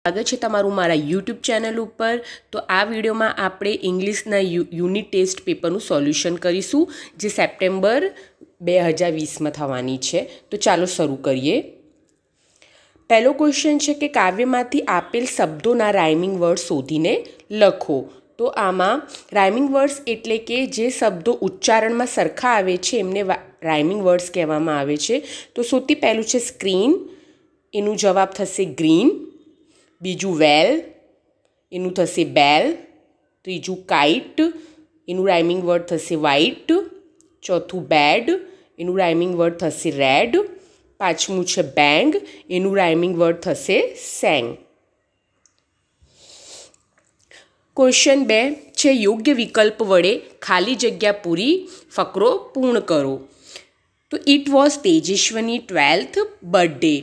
સ્વાગત છે તમારું મારા યુટ્યુબ ચેનલ ઉપર તો આ વિડીયોમાં આપણે ઇંગ્લિશના યુનિટ ટેસ્ટ પેપરનું સોલ્યુશન કરીશું જે સેપ્ટેમ્બર બે હજાર વીસમાં થવાની છે તો ચાલો શરૂ કરીએ પહેલો ક્વેશ્ચન છે કે કાવ્યમાંથી આપેલ શબ્દોના રાઇમિંગ વર્ડ શોધીને લખો તો આમાં રાઇમિંગ વર્ડ્સ એટલે કે જે શબ્દો ઉચ્ચારણમાં સરખા આવે છે એમને રાઇમિંગ વર્ડ્સ કહેવામાં આવે છે તો સૌથી પહેલું છે સ્ક્રીન એનું જવાબ થશે ગ્રીન બીજું વેલ એનું થશે બેલ ત્રીજું કાઇટ એનું રાઇમિંગ વર્ડ થશે વ્હાઇટ ચોથું બેડ એનું રાઇમિંગ વર્ડ થશે રેડ પાંચમું છે બેંગ એનું રાઇમિંગ વર્ડ થશે સેંગ ક્વેશ્ચન બે છે યોગ્ય વિકલ્પ વડે ખાલી જગ્યા પૂરી ફકરો પૂર્ણ કરો તો it was Tejeshwani twelfth birthday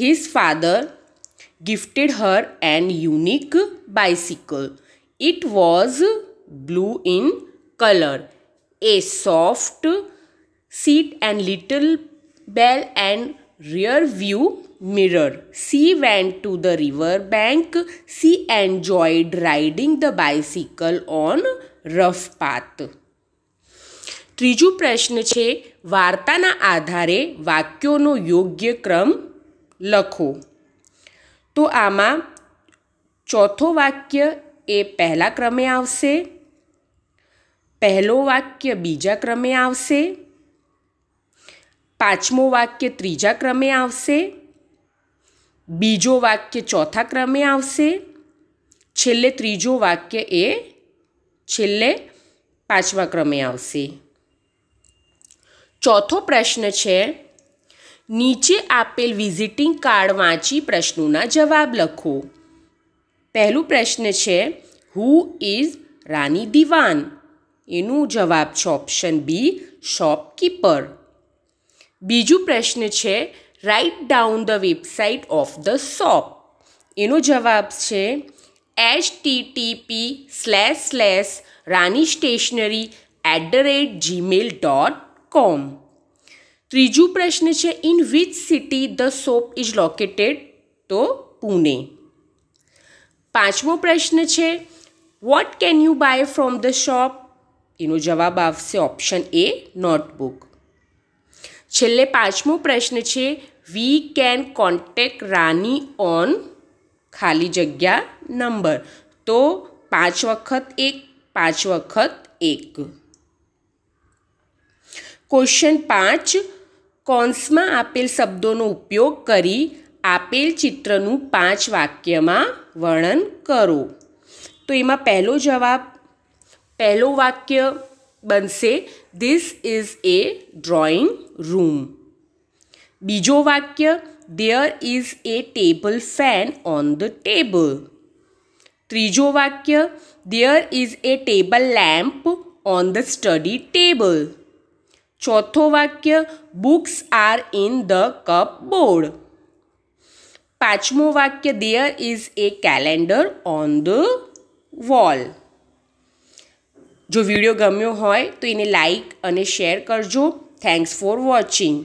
his father gifted her an unique bicycle. It was blue in color, a soft seat and little bell and rear view mirror. She went to the river bank. She enjoyed riding the bicycle on rough path. ત્રીજો પ્રશ્ન છે વાર્તાના આધારે વાક્યોનો યોગ્ય ક્રમ લખો તો આમાં ચોથો વાક્ય એ પહેલા ક્રમે આવશે પહેલો વાક્ય બીજા ક્રમે આવશે પાંચમો વાક્ય ત્રીજા ક્રમે આવશે બીજો વાક્ય ચોથા ક્રમે આવશે છેલ્લે ત્રીજો વાક્ય એ છેલ્લે પાંચમા ક્રમે આવશે ચોથો પ્રશ્ન છે નીચે આપેલ વિઝિટિંગ કાર્ડ વાંચી પ્રશ્નોના જવાબ લખો પહેલું પ્રશ્ન છે હુ ઇઝ રાની દિવાન એનું જવાબ છે ઓપ્શન બી શોપકીપર બીજું પ્રશ્ન છે write down the website of the shop એનો જવાબ છે HTTP slash slash Rani stationery at the rate Gmail dot com ત્રીજું પ્રશ્ન છે in which city the shop is located તો પુણે પાંચમો પ્રશ્ન છે what can you buy from the shop એનો જવાબ આવશે ઓપ્શન એ નોટબુક છેલ્લે પાંચમો પ્રશ્ન છે we can contact Rani on ખાલી જગ્યા નંબર તો પાંચ વખત એક પાંચ વખત એક ક્વેશ્ચન પાંચ કોન્સમાં આપેલ શબ્દોનો ઉપયોગ કરી આપેલ ચિત્રનું પાંચ વાક્યમાં વર્ણન કરો તો એમાં પહેલો જવાબ પહેલો વાક્ય બનશે this is a drawing room બીજો વાક્ય there is a table fan on the table ત્રીજો વાક્ય there is a table lamp on the study table ચોથો વાક્ય books are in the cupboard પાંચમું વાક્ય there is a calendar on the wall જો video ગમ્યો હોય તો એને લાઈક અને શેર કરજો થેન્ક્સ ફોર વોચિંગ